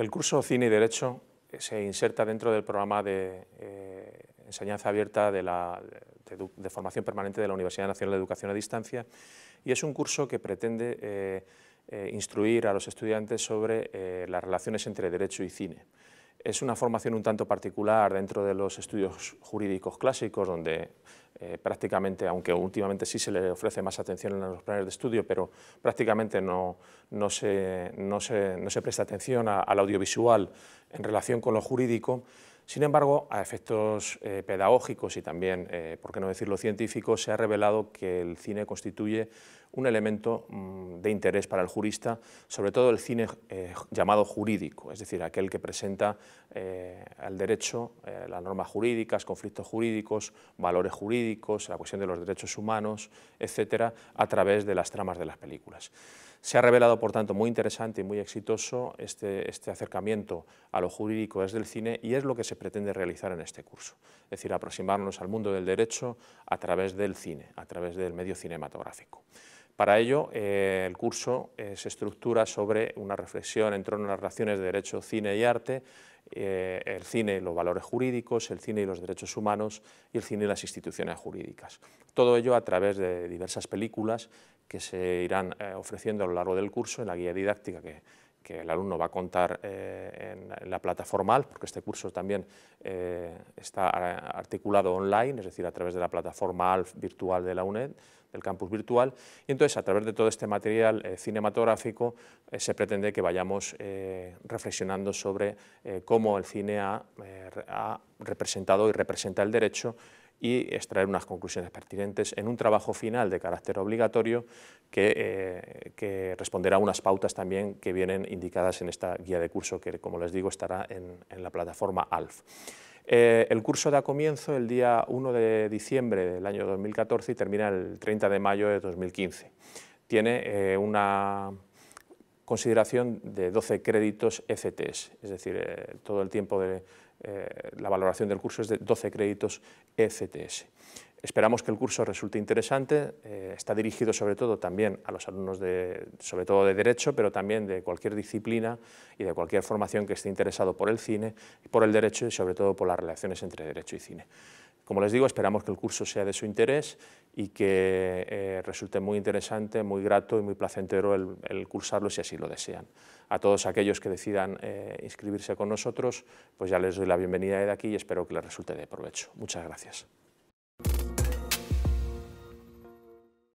El curso Cine y Derecho se inserta dentro del programa de eh, enseñanza abierta de, formación permanente de la Universidad Nacional de Educación a Distancia y es un curso que pretende eh, eh, instruir a los estudiantes sobre las relaciones entre derecho y cine. Es una formación un tanto particular dentro de los estudios jurídicos clásicos donde eh, prácticamente, aunque últimamente sí se le ofrece más atención en los planes de estudio, pero prácticamente no, se, no, se, no se, presta atención al audiovisual en relación con lo jurídico sin embargo, a efectos eh, pedagógicos y también, eh, por qué no decirlo, científicos, se ha revelado que el cine constituye un elemento mm, de interés para el jurista, sobre todo el cine eh, llamado jurídico, es decir, aquel que presenta el derecho, las normas jurídicas, conflictos jurídicos, valores jurídicos, la cuestión de los derechos humanos, etcétera, a través de las tramas de las películas. Se ha revelado, por tanto, muy interesante y muy exitoso este, este, acercamiento a lo jurídico desde el cine y es lo que se pretende realizar en este curso, es decir, aproximarnos al mundo del derecho a través del cine, a través del medio cinematográfico. Para ello, eh, el curso eh, se estructura sobre una reflexión en torno a las relaciones de derecho, cine y arte eh, el cine y los valores jurídicos, el cine y los derechos humanos y el cine y las instituciones jurídicas. Todo ello a través de diversas películas que se irán eh, ofreciendo a lo largo del curso en la guía didáctica que, que el alumno va a contar eh, en la plataforma porque este curso también eh, está eh, articulado online, es decir, a través de la plataforma ALF virtual de la UNED, del campus virtual, y entonces a través de todo este material cinematográfico se pretende que vayamos reflexionando sobre cómo el cine ha representado y representa el derecho y extraer unas conclusiones pertinentes en un trabajo final de carácter obligatorio eh, que, responderá a unas pautas también que vienen indicadas en esta guía de curso que, como les digo, estará en, la plataforma ALF. Eh, el curso da comienzo el día 1 de diciembre del año 2014 y termina el 30 de mayo de 2015. Tiene eh, una consideración de 12 créditos ECTs, es decir, todo el tiempo de, eh, la valoración del curso es de 12 créditos ECTS. Esperamos que el curso resulte interesante, eh, está dirigido sobre todo también a los alumnos sobre todo de Derecho, pero también de cualquier disciplina y de cualquier formación que esté interesado por el cine, por el Derecho y sobre todo por las relaciones entre Derecho y Cine. Como les digo, esperamos que el curso sea de su interés y que eh, resulte muy interesante, muy grato y muy placentero el, cursarlo si así lo desean. A todos aquellos que decidan eh, inscribirse con nosotros, pues ya les doy la bienvenida de aquí y espero que les resulte de provecho. Muchas gracias.